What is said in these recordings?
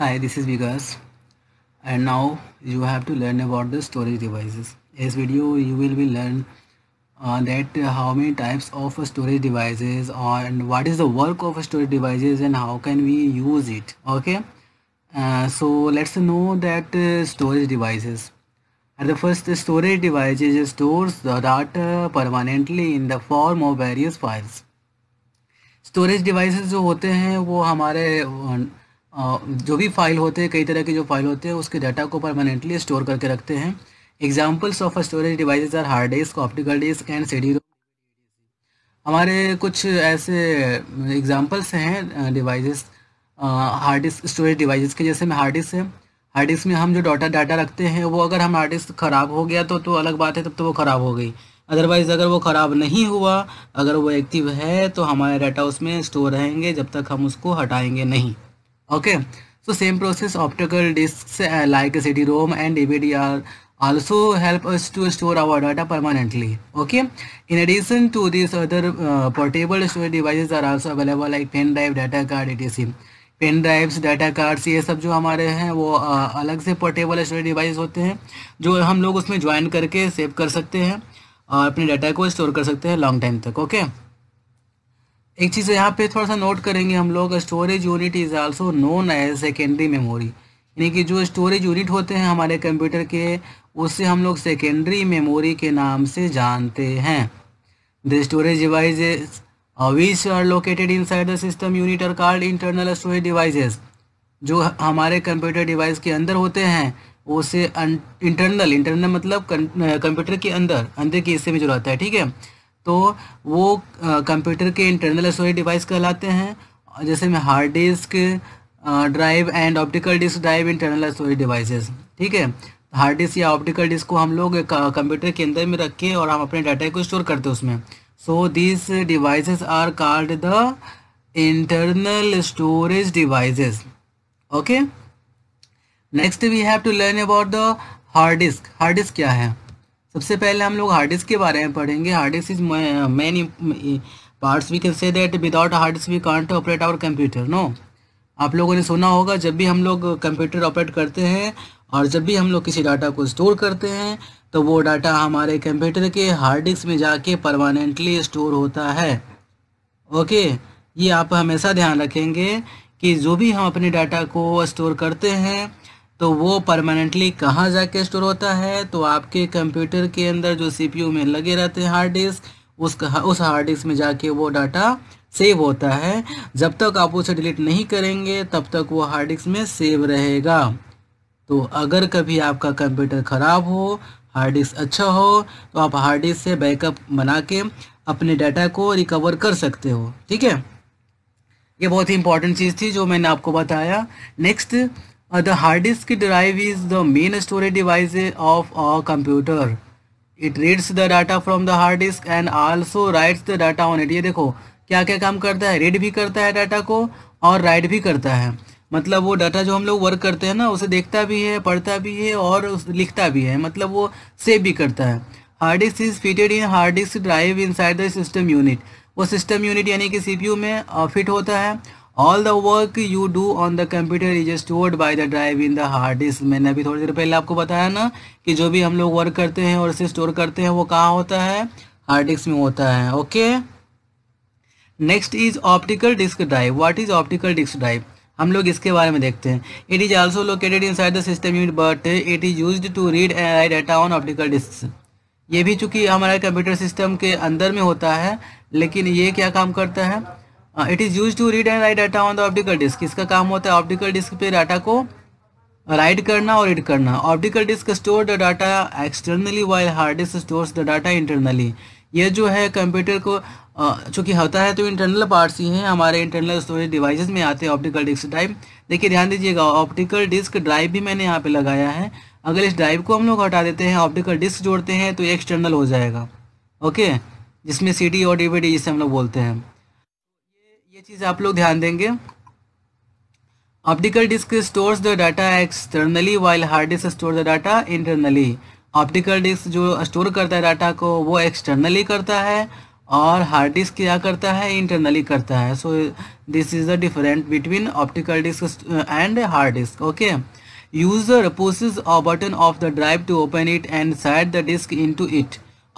Hi, this is Vikas and now you have to learn about the storage devices. In this video you will be learn uh, that uh, how many types of uh, storage devices are and what is the work of storage devices and how can we use it. Okay, uh, so let's know that uh, storage devices. and the first uh, storage devices stores the data permanently in the form of various files. Storage devices जो होते हैं वो हमारे जो भी file होते हैं कई तरह के जो फाइल होते हैं उसके डाटा को परमानेंटली स्टोर करके रखते हैं examples of storage devices are hard disk optical disk and see हमारे कुछ ऐसे एग्जाम्पल्स हैं devices hard disk storage devices के जैसे में हार्ड डिस्क है हार्ड डिस्क में हम जो डाटा डाटा रखते हैं वो अगर हम हार्ड डिस्क ख़राब हो गया तो तो अलग बात है तब तो वो ख़राब हो गई अदरवाइज़ अगर वो ख़राब नहीं हुआ अगर वो एक्टिव है तो हमारे डाटा उसमें स्टोर रहेंगे जब तक हम उसको हटाएंगे नहीं okay so same process optical disks uh, like CD-ROM and DVD are also help us to store our data permanently okay in addition to these other uh, portable storage devices are also available like pen drive data card etc pen drives data cards ये सब जो हमारे हैं वो आ, अलग से portable storage device होते हैं जो हम लोग उसमें ज्वाइन करके सेव कर सकते हैं और अपने डाटा को स्टोर कर सकते हैं लॉन्ग टाइम तक ओके okay? एक चीज़ यहाँ पे थोड़ा सा नोट करेंगे हम लोग storage unit is also known as secondary memory यानी कि जो स्टोरेज यूनिट होते हैं हमारे कंप्यूटर के उससे हम लोग सेकेंडरी मेमोरी के नाम से जानते हैं the storage device which are located inside the system unit are called internal storage devices जो हमारे कंप्यूटर डिवाइस के अंदर होते हैं उसे इंटरनल इंटरनल मतलब कंप्यूटर के अंदर अंदर के हिस्से में जो रहता है ठीक है तो वो कंप्यूटर के इंटरनल स्टोरेज डिवाइस कहलाते हैं जैसे में hard disk drive and optical disk drive internal storage devices ठीक है हार्ड डिस्क या ऑप्टिकल डिस्क को हम लोग कंप्यूटर के अंदर में रख के और हम अपने डाटा को स्टोर करते हैं उसमें so this devices are called the internal storage devices okay next we have to learn about the hard disk hard disk क्या है सबसे पहले हम लोग हार्ड डिस्क के बारे में पढ़ेंगे hard disk is main parts we can say that without hard disk we can't operate our computer no आप लोगों ने सुना होगा जब भी हम लोग कंप्यूटर ऑपरेट करते हैं और जब भी हम लोग किसी डाटा को स्टोर करते हैं तो वो डाटा हमारे कंप्यूटर के हार्ड डिस्क में जाके परमानेंटली स्टोर होता है ओके ये आप हमेशा ध्यान रखेंगे कि जो भी हम अपने डाटा को स्टोर करते हैं तो वो परमानेंटली कहाँ जाके स्टोर होता है तो आपके कंप्यूटर के अंदर जो सीपीयू में लगे रहते हैं हार्ड डिस्क उसका उस हार्ड डिस्क में जाके वो डाटा सेव होता है जब तक आप उसे डिलीट नहीं करेंगे तब तक वो हार्ड डिस्क में सेव रहेगा तो अगर कभी आपका कंप्यूटर ख़राब हो हार्ड डिस्क अच्छा हो तो आप हार्ड डिस्क से बैकअप बना के अपने डाटा को रिकवर कर सकते हो ठीक है ये बहुत ही इंपॉर्टेंट चीज़ थी जो मैंने आपको बताया next Uh, the hard disk drive is the main storage device of a computer. It reads the data from the hard disk and also writes the data on it. ये देखो क्या क्या काम करता है रीड भी करता है डाटा को और राइट भी करता है मतलब वो डाटा जो हम लोग वर्क करते हैं ना उसे देखता भी है पढ़ता भी है और लिखता भी है मतलब वो सेव भी करता है hard disk is fitted in hard disk drive inside the system unit वो सिस्टम यूनिट यानी कि यू में फिट uh, होता है all the work you do on the computer is stored by the drive in the hard disk मैंने अभी थोड़ी देर पहले आपको बताया ना कि जो भी हम लोग वर्क करते हैं और इसे स्टोर करते हैं वो कहाँ होता है हार्ड डिस्क में होता है okay next is optical disk drive what is optical disk drive हम लोग इसके बारे में देखते हैं it is also located inside the system unit but it is use to read and write data on optical disk ये भी चूंकि हमारे कंप्यूटर सिस्टम के अंदर में होता है लेकिन ये क्या काम करता है it is use to read and write data on the optical disk इसका काम होता है ऑप्टिकल डिस्क पे डाटा को राइट करना और रीड करना optical disk store the data externally while hard disk store the data internally ये जो है कंप्यूटर को चूँकि होता है तो इंटरनल पार्ट्स ही हैं हमारे इंटरनल स्टोरेज डिवाइसेस में आते हैं ऑप्टिकल डिस्क ड्राइव देखिए ध्यान दीजिएगा ऑप्टिकल डिस्क ड्राइव भी मैंने यहाँ पे लगाया है अगर इस ड्राइव को हम लोग हटा देते हैं ऑप्टिकल डिस्क जोड़ते हैं तो एक्सटर्नल हो जाएगा ओके जिसमें सी और डी जिसे हम लोग बोलते हैं ये चीज़ आप लोग ध्यान देंगे optical disk store the data externally while hard disk store the data internally optical disk जो स्टोर करता है डाटा को वो एक्सटर्नली करता है और हार्ड डिस्क क्या करता है इंटरनली करता है so this is the different between optical disk and hard disk okay user presses a button of the drive to open it and slide the disk into it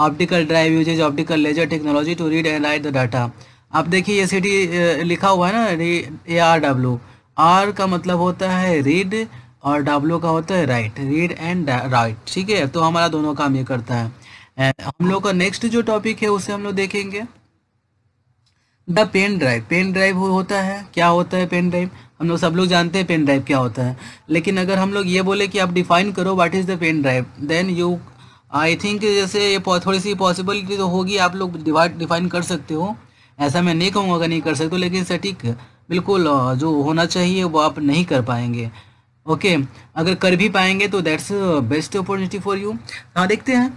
optical drive uses optical laser technology to read and write the data आप देखिए ये city लिखा हुआ है ना A R W R का मतलब होता है रीड और डब्ल्यू का होता है राइट रीड एंड राइट ठीक है तो हमारा दोनों काम ये करता है हम लोग का नेक्स्ट जो टॉपिक है उसे हम लोग देखेंगे the pen drive pen drive होता है क्या होता है पेन ड्राइव हम लोग सब लोग जानते हैं पेन ड्राइव क्या होता है लेकिन अगर हम लोग ये बोले कि आप डिफाइन करो what is the pen drive then you I think जैसे ये थोड़ी सी पॉसिबिलिटी तो होगी आप लोग डिफाइन कर सकते हो ऐसा मैं नहीं कहूँगा कि नहीं कर सकते लेकिन सटीक बिल्कुल जो होना चाहिए वो आप नहीं कर पाएंगे ओके अगर कर भी पाएंगे तो that's best opportunity for you हाँ देखते हैं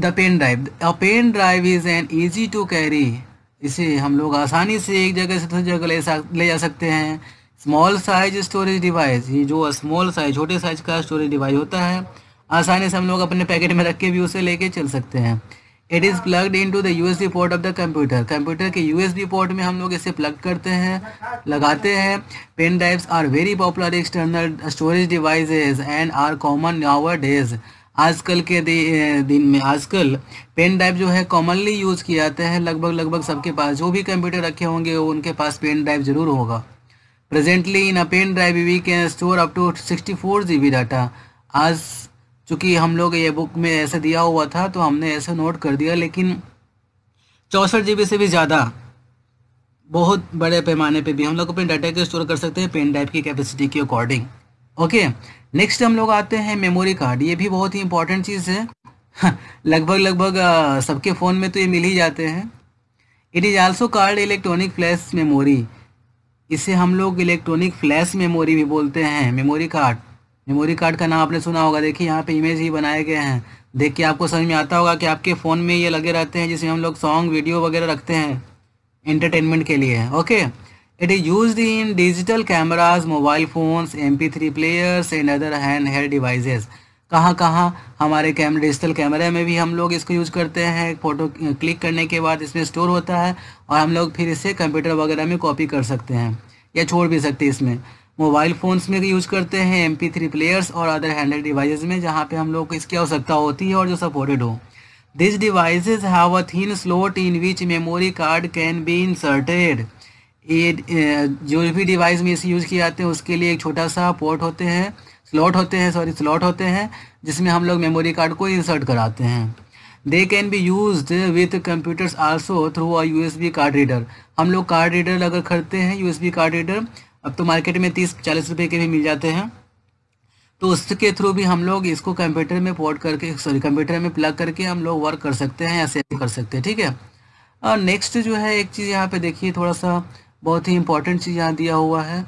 the pen drive a pen drive is an easy to carry इसे हम लोग आसानी से एक जगह से दूसरी जगह ले ले जा सकते हैं स्मॉल साइज स्टोरेज डिवाइस ये जो स्मॉल साइज छोटे साइज का स्टोरेज डिवाइस होता है आसानी से हम लोग अपने पैकेट में रख के भी उसे लेके चल सकते हैं it is plugged into the USB port of the computer computer के यूएसबी पोर्ट में हम लोग इसे प्लग करते हैं लगाते हैं pen drives are very popular external storage devices and are common our days आजकल के दिन में आजकल पेन ड्राइव जो है कॉमनली यूज़ किया जाता है लगभग लगभग सबके पास जो भी कंप्यूटर रखे होंगे वो उनके पास पेन ड्राइव ज़रूर होगा presently in a pen drive we can store up to sixty four G B data आज चूँकि हम लोग ये बुक में ऐसे दिया हुआ था तो हमने ऐसे नोट कर दिया लेकिन चौंसठ जी से भी ज़्यादा बहुत बड़े पैमाने पे भी हम लोग अपने डाटा को स्टोर कर सकते हैं पेन ड्राइव की कैपेसिटी के अकॉर्डिंग ओके नेक्स्ट हम लोग आते हैं मेमोरी कार्ड ये भी बहुत ही इंपॉर्टेंट चीज़ है लगभग लगभग सबके फ़ोन में तो ये मिल ही जाते हैं it is also called electronic flash memory इसे हम लोग इलेक्ट्रॉनिक फ्लैश मेमोरी भी बोलते हैं मेमोरी कार्ड मेमोरी कार्ड का नाम आपने सुना होगा देखिए यहाँ पे इमेज ही बनाए गए हैं देख के आपको समझ में आता होगा कि आपके फ़ोन में ये लगे रहते हैं जिसमें हम लोग सॉन्ग वीडियो वगैरह रखते हैं एंटरटेनमेंट के लिए okay it is use in digital cameras mobile phones M three players and other hand head devices कहाँ कहाँ हमारे कैमरे डिजिटल कैमरे में भी हम लोग इसको यूज करते हैं फ़ोटो क्लिक करने के बाद इसमें स्टोर होता है और हम लोग फिर इसे कंप्यूटर वगैरह में कॉपी कर सकते हैं या छोड़ भी सकते हैं इसमें मोबाइल फ़ोन्स में भी यूज़ करते हैं एम पी थ्री प्लेयर्स और अदर हैंडल डिवाइस में जहाँ पे हम लोग को इसकी आवश्यकता होती है और जो सपोर्टेड हो this devices have a thin slot in which memory card can be inserted ये जो भी डिवाइस में इसे यूज़ किए जाते हैं उसके लिए एक छोटा सा पोर्ट होते हैं स्लॉट होते हैं सॉरी स्लॉट होते हैं जिसमें हम लोग मेमोरी कार्ड को इंसर्ट कराते हैं they can be use with computers also through a U S B card reader हम लोग कार्ड रीडर अगर खरीदते हैं U S B card reader अब तो मार्केट में तीस चालीस रुपये के भी मिल जाते हैं तो उसके थ्रू भी हम लोग इसको कंप्यूटर में पोर्ट करके सॉरी कंप्यूटर में प्लग करके हम लोग वर्क कर सकते हैं या सेव कर सकते हैं ठीक है और नेक्स्ट जो है एक चीज़ यहाँ पे देखिए थोड़ा सा बहुत ही इंपॉर्टेंट चीज़ यहाँ दिया हुआ है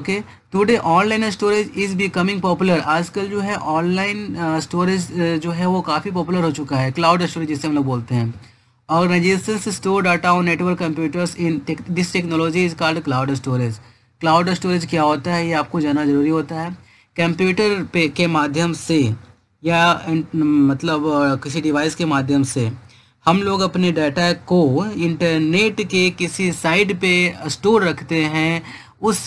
okay today online storage is becoming popular आजकल जो है ऑनलाइन स्टोरेज जो है वो काफ़ी पॉपुलर हो चुका है क्लाउड स्टोरेज जिसे हम लोग बोलते हैं organization store data on network computers in this technology is called cloud storage cloud storage क्या होता है ये आपको जाना ज़रूरी होता है कंप्यूटर पे के माध्यम से या मतलब किसी डिवाइस के माध्यम से हम लोग अपने डाटा को इंटरनेट के किसी साइड पे स्टोर रखते हैं उस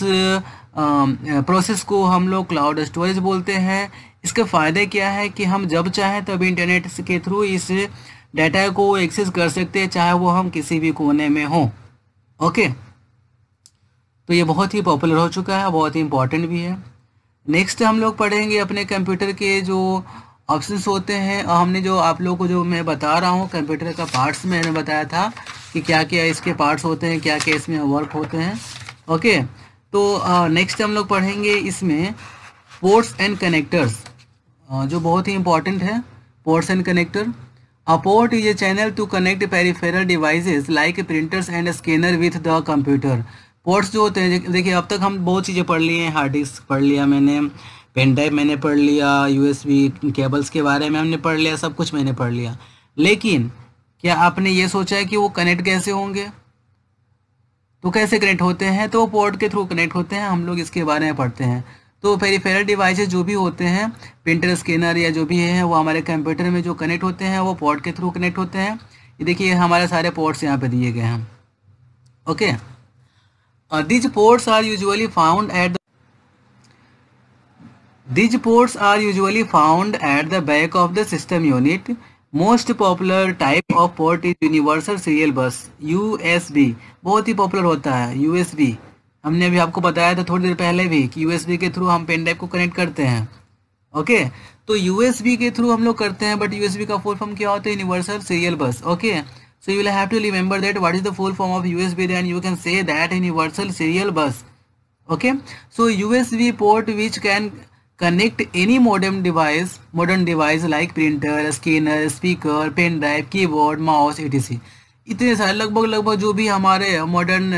प्रोसेस को हम लोग क्लाउड स्टोरेज बोलते हैं इसके फ़ायदे क्या है कि हम जब चाहें तब इंटरनेट के थ्रू इस डाटा को एक्सेस कर सकते हैं चाहे वो हम किसी भी कोने में हों ओके okay? तो ये बहुत ही पॉपुलर हो चुका है बहुत ही इंपॉर्टेंट भी है नेक्स्ट हम लोग पढ़ेंगे अपने कंप्यूटर के जो ऑप्शन होते हैं और हमने जो आप लोग को जो मैं बता रहा हूँ कंप्यूटर का पार्ट्स मैंने बताया था कि क्या क्या इसके पार्ट्स होते हैं क्या क्या इसमें वर्क होते हैं ओके तो नेक्स्ट हम लोग पढ़ेंगे इसमें पोर्ट्स एंड कनेक्टर्स जो बहुत ही इंपॉर्टेंट है ports and connector a port is a channel to connect peripheral devices like printers and scanner with the computer ports जो होते हैं देखिए अब तक हम बहुत चीज़ें पढ़ ली हैं हार्ड डिस्क पढ़ लिया मैंने पेन ड्राइव मैंने पढ़ लिया यूएसबी केबल्स के बारे में हमने पढ़ लिया सब कुछ मैंने पढ़ लिया लेकिन क्या आपने ये सोचा है कि वो कनेक्ट कैसे होंगे तो कैसे कनेक्ट होते हैं तो पोर्ट के थ्रू कनेक्ट होते हैं हम लोग इसके बारे में पढ़ते हैं तो पेरीफेरल डिवाइसेज जो भी होते हैं प्रिंटर स्कैनर या जो भी है वो हमारे कंप्यूटर में जो कनेक्ट होते हैं वो पोर्ट के थ्रू कनेक्ट होते हैं ये देखिए हमारे सारे पोर्ट्स यहाँ पे दिए गए हैं okay okay? These ports are usually found at at the these ports are usually found at the back of the system most popular type of port is universal serial bus U S B बहुत ही popular होता है you S B हमने अभी आपको बताया था थोड़ी देर पहले भी कि यू एस बी के थ्रू हम पेन ड्राइव को कनेक्ट करते हैं ओके okay? तो यू एस बी के थ्रू हम लोग करते हैं बट यू एस बी का फुल फॉर्म क्या होता है universal serial bus okay okay? So you will have to remember that what is the full form of USB then you can say that universal serial bus. Okay. So USB port which can connect any modem device, modern device like printer, scanner, speaker, pen drive, keyboard, mouse, etc. इतने सारे लगभग लगभग जो भी हमारे modern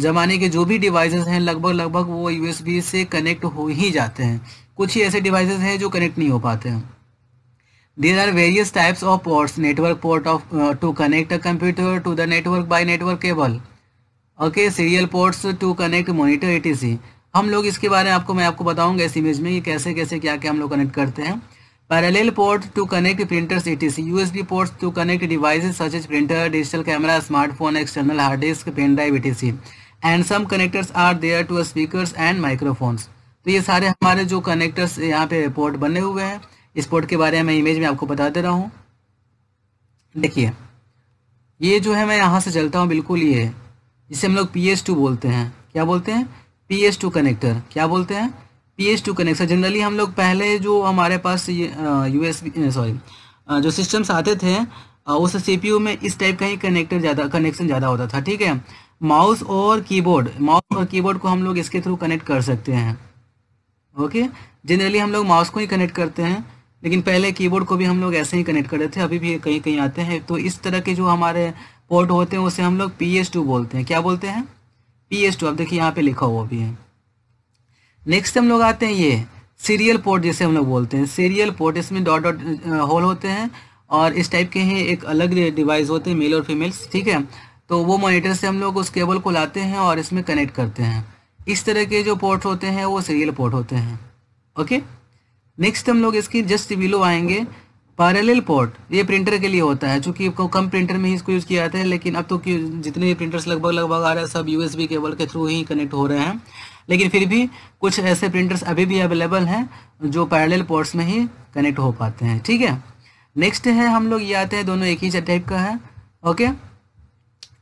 ज़माने के जो भी डिवाइसेस हैं लगभग लगभग वो यूएसबी से कनेक्ट हो ही जाते हैं कुछ ही ऐसे डिवाइसेस हैं जो कनेक्ट नहीं हो पाते हैं There are various types of ports. Network port of uh, to connect a computer to the network by network cable. Okay, serial ports to connect monitor etc. हम लोग इसके बारे में आपको मैं आपको बताऊंगा इस इमेज में ये कैसे कैसे क्या क्या हम लोग कनेक्ट करते हैं parallel port to connect printers etc USB ports to connect devices such as printer digital camera smartphone external hard disk pen drive etc and some connectors are there to speakers and microphones तो ये सारे हमारे जो connectors यहाँ पे port बने हुए हैं इस पोर्ट के बारे में इमेज में आपको बता दे रहा हूँ देखिए ये जो है मैं यहाँ से चलता हूँ बिल्कुल ये है जिसे हम लोग पी एस टू बोलते हैं क्या बोलते हैं पी एस टू कनेक्टर क्या बोलते हैं P S two connector generally हम लोग पहले जो हमारे पास यू एस सॉरी जो सिस्टम्स आते थे उस यू में इस टाइप का ही कनेक्टर ज़्यादा कनेक्शन ज़्यादा होता था ठीक है माउस और कीबोर्ड माउस और कीबोर्ड को हम लोग इसके थ्रू कनेक्ट कर सकते हैं ओके जनरली हम लोग माउस को ही कनेक्ट करते हैं लेकिन पहले कीबोर्ड को भी हम लोग ऐसे ही कनेक्ट कर रहे थे अभी भी कहीं कहीं आते हैं तो इस तरह के जो हमारे पोर्ट होते हैं उसे हम लोग पी एस टू बोलते हैं क्या बोलते हैं पी एस टू अब देखिए यहाँ पे लिखा हुआ भी है नेक्स्ट हम लोग आते हैं ये सीरियल पोर्ट जिसे हम लोग बोलते हैं सीरियल पोर्ट इसमें डॉट डॉट होल होते हैं और इस टाइप के हैं एक अलग डिवाइस होते हैं मेल और फीमेल्स ठीक है तो वो मॉनिटर से हम लोग उस केबल को लाते हैं और इसमें कनेक्ट करते हैं इस तरह के जो पोर्ट होते हैं वो सीरियल पोर्ट होते हैं ओके नेक्स्ट हम लोग इसकी जस्ट बिलो आएंगे पैरेलल पोर्ट ये प्रिंटर के लिए होता है चूँकि कम प्रिंटर में ही इसको यूज़ किया जाता है लेकिन अब तो जितने भी प्रिंटर्स लगभग लगभग आ रहे हैं सब यूएसबी केबल के थ्रू ही कनेक्ट हो रहे हैं लेकिन फिर भी कुछ ऐसे प्रिंटर्स अभी भी अवेलेबल हैं जो पैरेलल पोर्ट्स में ही कनेक्ट हो पाते हैं ठीक है नेक्स्ट है हम लोग ये आते हैं दोनों एक ही टाइप का है okay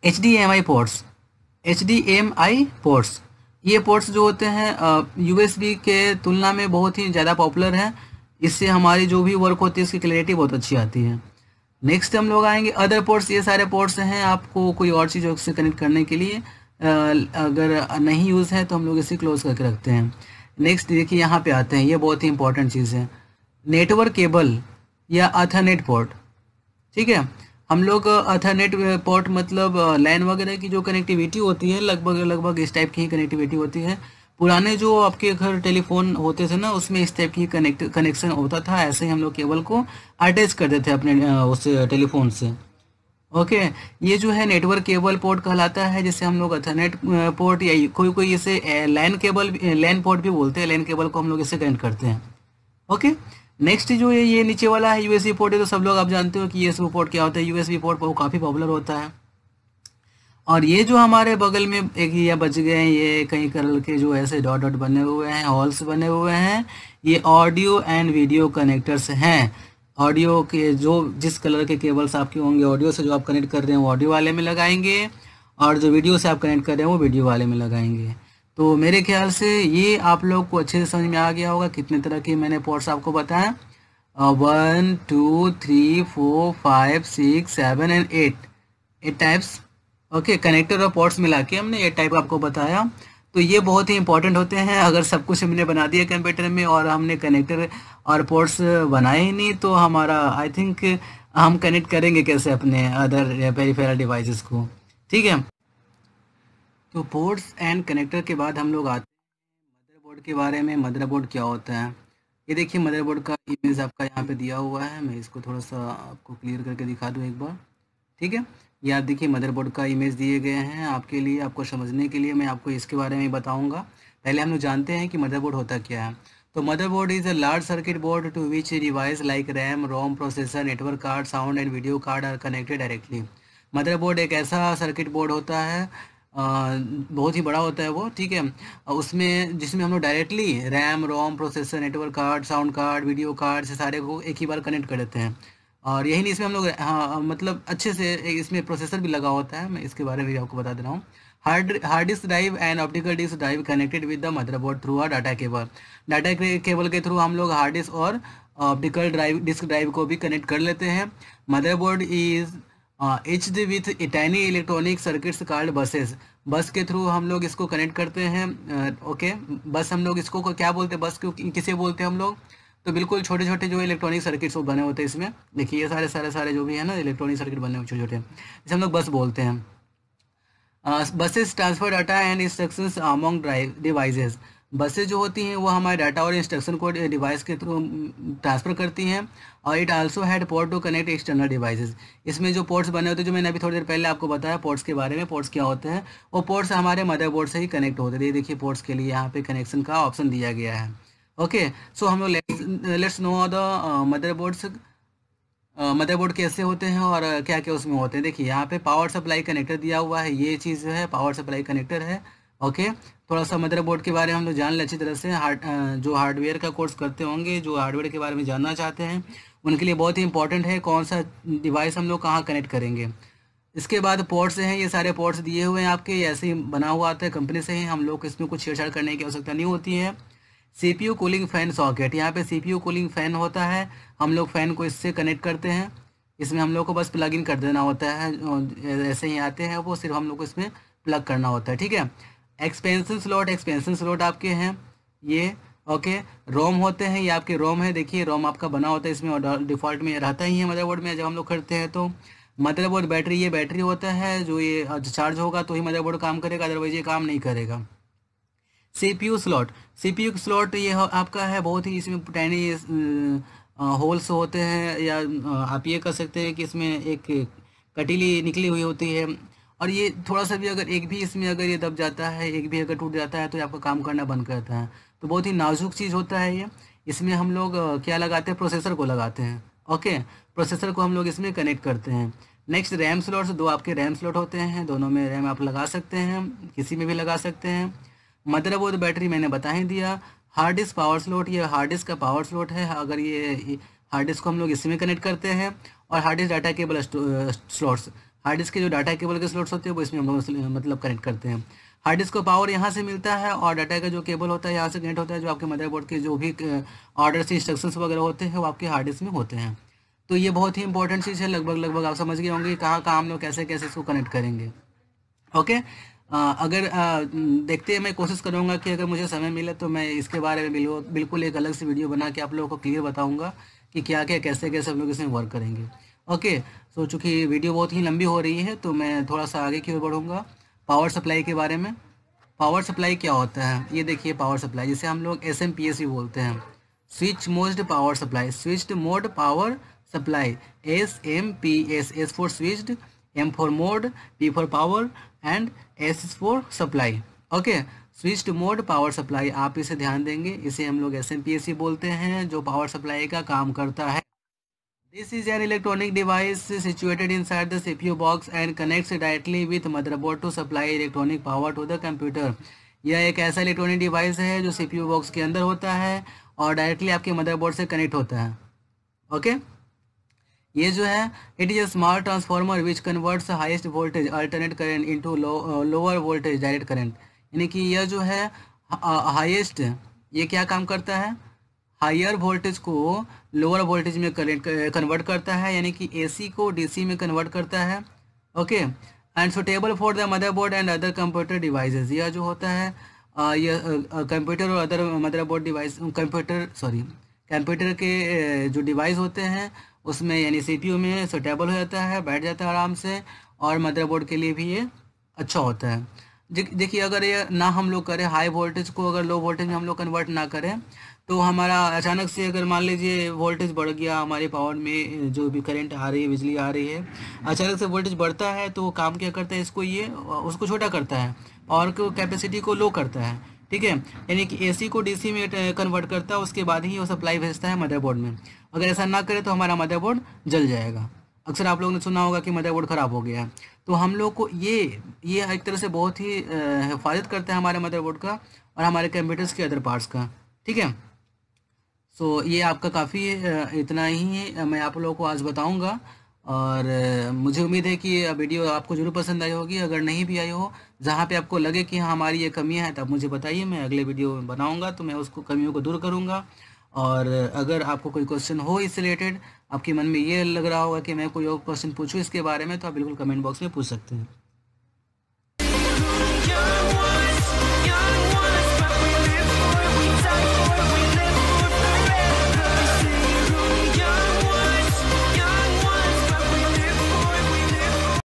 H D M I ports H D M I ports ये पोर्ट्स जो होते हैं यूएसबी के तुलना में बहुत ही ज़्यादा पॉपुलर है इससे हमारी जो भी वर्क होती है इसकी क्लैरिटी बहुत अच्छी आती है नेक्स्ट हम लोग आएंगे अदर पोर्ट्स ये सारे पोर्ट्स हैं आपको कोई और चीज़ से कनेक्ट करने के लिए अगर नहीं यूज़ है तो हम लोग इसे क्लोज करके रखते हैं नेक्स्ट देखिए यहाँ पे आते हैं ये बहुत ही इंपॉर्टेंट चीज़ है नेटवर्क केबल या अथरनेट पोर्ट ठीक है हम लोग अथरनेट पोर्ट मतलब लैन वगैरह की जो कनेक्टिविटी होती है लगभग लगभग इस टाइप की ही कनेक्टिविटी होती है पुराने जो आपके घर टेलीफोन होते थे ना उसमें इस टाइप की कनेक्ट कनेक्शन होता था ऐसे ही हम लोग केबल को अटैच करते थे अपने उस टेलीफोन से ओके ये जो है नेटवर्क केबल पोर्ट कहलाता है जिसे हम लोग अथरनेट पोर्ट या कोई कोई इसे लैन केबल लैन पोर्ट भी बोलते हैं लैन केबल को हम लोग इसे कनेक्ट करते हैं ओके नेक्स्ट जो है ये नीचे वाला है यूएसबी पोर्ट है तो सब लोग आप जानते हो कि यूएसबी पोर्ट क्या होता है यूएसबी पोर्ट वो काफ़ी पॉपुलर होता है और ये जो हमारे बगल में एक ये बच गए हैं ये कहीं कलर के जो ऐसे डॉट डॉट बने हुए हैं हॉल्स बने हुए हैं ये ऑडियो एंड वीडियो कनेक्टर्स हैं ऑडियो के जो जिस कलर के केबल्स आपके होंगे ऑडियो से जो आप कनेक्ट कर रहे हैं वो ऑडियो वाले में लगाएंगे और जो वीडियो से आप कनेक्ट कर रहे हैं वो वीडियो वाले में लगाएंगे तो मेरे ख्याल से ये आप लोग को अच्छे से समझ में आ गया होगा कितने तरह के मैंने पोर्ट्स आपको बताया one two three four five six seven and eight eight types okay connector और पोर्ट्स मिला के हमने ये टाइप आपको बताया तो ये बहुत ही इंपॉर्टेंट होते हैं अगर सब कुछ हमने बना दिया कंप्यूटर में और हमने कनेक्टर और पोर्ट्स बनाए ही नहीं तो हमारा आई थिंक हम कनेक्ट करेंगे कैसे अपने अदर पेरीफेरा डिवाइसेस को ठीक है तो पोर्ट्स एंड कनेक्टर के बाद हम लोग आते हैं मदरबोर्ड के बारे में मदरबोर्ड क्या होता है ये देखिए मदरबोर्ड का इमेज आपका यहाँ पे दिया हुआ है मैं इसको थोड़ा सा आपको क्लियर करके दिखा दूँ एक बार ठीक है ये आप देखिए मदरबोर्ड का इमेज दिए गए हैं आपके लिए आपको समझने के लिए मैं आपको इसके बारे में बताऊँगा पहले हम लोग जानते हैं कि मदरबोर्ड होता क्या है तो motherboard is a large circuit board to which device like RAM ROM processor network card sound and video card are connected directly motherboard एक ऐसा सर्किट बोर्ड होता है बहुत ही बड़ा होता है वो ठीक है उसमें जिसमें हम लोग directly RAM ROM processor network card sound card video card से सारे को एक ही बार कनेक्ट कर देते हैं और यही नहीं इसमें हम लोग हाँ मतलब अच्छे से इसमें प्रोसेसर भी लगा होता है मैं इसके बारे में भी आपको बता दे रहा हूँ hard hard disk drive and optical disk drive connected with the motherboard through are data cable data cable के थ्रू हम लोग हार्ड डिस्क और ऑप्टिकल ड्राइव डिस्क ड्राइव को भी कनेक्ट कर लेते हैं motherboard is H D with tiny electronic circuits card buses bus के थ्रू हम लोग इसको कनेक्ट करते हैं ओके बस हम लोग इसको क्या बोलते हैं बस क्यों किसे बोलते हैं हम लोग तो बिल्कुल छोटे छोटे जो इलेक्ट्रॉनिक सर्किट्स वो बने होते हैं इसमें देखिए ये सारे सारे सारे जो भी है ना इलेक्ट्रॉनिक सर्किट बने हुए छोटे छोटे जैसे हम लोग बस बोलते हैं buses transfer data and instructions drive devices बसें जो होती हैं वो हमारे डाटा और इंस्ट्रक्शन को डिवाइस के थ्रू ट्रांसफ़र mm, करती हैं और it also had port to connect external devices इसमें जो पोर्ट्स बने होते हैं जो मैंने अभी थोड़ी देर पहले आपको बताया पोर्ट्स के बारे में पोर्ट्स क्या होते हैं वो पोर्ट्स हमारे मदरबोर्ड से ही कनेक्ट होते थे देखिए पोर्ट्स के लिए यहाँ पे कनेक्शन का ऑप्शन दिया गया है ओके सो हम लोग let's know the motherboards motherboard कैसे होते हैं और uh, क्या क्या उसमें होते हैं देखिए यहाँ पे पावर सप्लाई कनेक्टर दिया हुआ है ये चीज़ जो है पावर सप्लाई कनेक्टर है ओके थोड़ा सा मदरबोर्ड के बारे में हम लोग जान लें अच्छी तरह से हार्ड जो हार्डवेयर का कोर्स करते होंगे जो हार्डवेयर के बारे में जानना चाहते हैं उनके लिए बहुत ही इंपॉर्टेंट है कौन सा डिवाइस हम लोग कहाँ कनेक्ट करेंगे इसके बाद पोर्ट्स हैं ये सारे पोर्ट्स दिए हुए हैं आपके ऐसे ही बना हुआ आता है कंपनी से ही हम लोग इसमें कुछ छेड़छाड़ करने की आवश्यकता नहीं होती है C P U cooling fan socket यहाँ पे C P U cooling fan होता है हम लोग फ़ैन को इससे कनेक्ट करते हैं इसमें हम लोग को बस प्लग इन कर देना होता है ऐसे ही आते हैं वो सिर्फ हम लोग को इसमें प्लग करना होता है ठीक है एक्सपेंसिव स्लॉट एक्सपेंसिव स्लॉट आपके हैं ये ओके रोम होते हैं ये आपके रोम है देखिए रोम आपका बना होता है इसमें डिफ़ॉल्ट में रहता ही है मदरबोर्ड में जब हम लोग करते हैं तो मदरबोर्ड बैटरी ये बैटरी होता है जो ये चार्ज होगा तो ही मदरबोर्ड काम करेगा अदरवाइज ये काम नहीं करेगा सीपीयू स्लॉट सीपीयू स्लॉट ये आपका है बहुत ही इसमें टैनी होल्स होते हैं या आप ये कर सकते हैं कि इसमें एक कटीली निकली हुई होती है और ये थोड़ा सा भी अगर एक भी इसमें अगर ये दब जाता है एक भी अगर टूट जाता है तो ये आपका काम करना बंद करता है तो बहुत ही नाजुक चीज़ होता है ये इसमें हम लोग क्या लगाते हैं प्रोसेसर को लगाते हैं ओके प्रोसेसर को हम लोग इसमें कनेक्ट करते हैं नेक्स्ट रैम स्लॉट्स दो आपके रैम स्लॉट होते हैं दोनों में रैम आप लगा सकते हैं किसी में भी लगा सकते हैं मदरबोर्ड बैटरी मैंने बता ही दिया हार्ड डिस्क पावर स्लॉट ये हार्ड डिस्क का पावर स्लॉट है अगर ये हार्ड डिस्क को हम लोग इसमें कनेक्ट करते हैं और hard disk data cable slots hard disk के जो डाटा केबल के स्लॉट्स होते हैं वो इसमें हम लोग मतलब कनेक्ट करते हैं हार्ड डिस्क को पावर यहाँ से मिलता है और डाटा का जो केबल होता है यहाँ से कनेक्ट होता है जो आपके मदरबोर्ड के जो भी ऑर्डर से इंस्ट्रक्शन वगैरह होते हैं वो आपके हार्ड डिस्क में होते हैं तो ये बहुत ही इंपॉर्टेंट चीज़ है लगभग लगभग आप समझ गए होंगे कहाँ कहाँ हम लोग कैसे कैसे इसको कनेक्ट करेंगे ओके आ, अगर आ, देखते हैं मैं कोशिश करूँगा कि अगर मुझे समय मिले तो मैं इसके बारे में बिल्कुल एक अलग से वीडियो बना के आप लोगों को क्लियर बताऊँगा कि क्या क्या कैसे कैसे हम लोग इसमें वर्क करेंगे ओके सो चूँकि वीडियो बहुत ही लंबी हो रही है तो मैं थोड़ा सा आगे की ओर बढ़ूँगा पावर सप्लाई के बारे में पावर सप्लाई क्या होता है ये देखिए पावर सप्लाई जिसे हम लोग एस एम पी एस भी बोलते हैं switch mode power supply switched mode power supply S M P S S for switched M for mode P for power and S is for supply okay switched mode power supply आप इसे ध्यान देंगे इसे हम लोग S M P S बोलते हैं जो पावर सप्लाई का काम करता है This is an electronic device situated inside the CPU box and connects directly with motherboard to supply electronic power to the computer. यह एक ऐसा इलेक्ट्रॉनिक डिवाइस है जो CPU बॉक्स के अंदर होता है और डायरेक्टली आपके मदरबोर्ड से कनेक्ट होता है ओके okay? ये जो है it is a smart transformer which converts highest voltage alternate current into lower voltage direct current यानी कि यह जो है हाईएस्ट uh, ये क्या काम करता है हायर वोल्टेज को लोअर वोल्टेज में कन्वर्ट करता है यानी कि एसी को डीसी में कन्वर्ट करता है okay and suitable for the motherboard and other computer devices यह जो होता है यह कंप्यूटर और other motherboard device computer sorry computer के जो डिवाइस होते हैं उसमें यानी सीपीयू में सुटेबल हो जाता है बैठ जाता है आराम से और मदरबोर्ड के लिए भी ये अच्छा होता है देखिए अगर ये ना हम लोग करें हाई वोल्टेज को अगर लो वोल्टेज में हम लोग कन्वर्ट ना करें तो हमारा अचानक से अगर मान लीजिए वोल्टेज बढ़ गया हमारे पावर में जो भी करंट आ रही है बिजली आ रही है अचानक से वोल्टेज बढ़ता है तो वो काम क्या करता है इसको ये उसको छोटा करता है और को कैपेसिटी को लो करता है ठीक है यानी कि एसी को डीसी में कन्वर्ट करता है उसके बाद ही वो सप्लाई भेजता है मदरबोर्ड में अगर ऐसा ना करे तो हमारा मदरबोर्ड जल जाएगा अक्सर आप लोगों ने सुना होगा कि मदरबोर्ड ख़राब हो गया है तो हम लोग को ये ये एक तरह से बहुत ही हिफाजत करता है हमारे मदरबोर्ड का और हमारे कंप्यूटर्स के अदर पार्ट्स का ठीक है सो so, ये आपका काफ़ी इतना ही मैं आप लोगों को आज बताऊंगा और मुझे उम्मीद है कि वीडियो आपको ज़रूर पसंद आई होगी अगर नहीं भी आई हो जहाँ पे आपको लगे कि हाँ हमारी ये कमियाँ हैं तब मुझे बताइए मैं अगले वीडियो में बनाऊँगा तो मैं उसको कमियों को दूर करूँगा और अगर आपको कोई क्वेश्चन हो इससे रिलेटेड आपके मन में ये लग रहा होगा कि मैं कोई और क्वेश्चन पूछूँ इसके बारे में तो आप बिल्कुल कमेंट बॉक्स में पूछ सकते हैं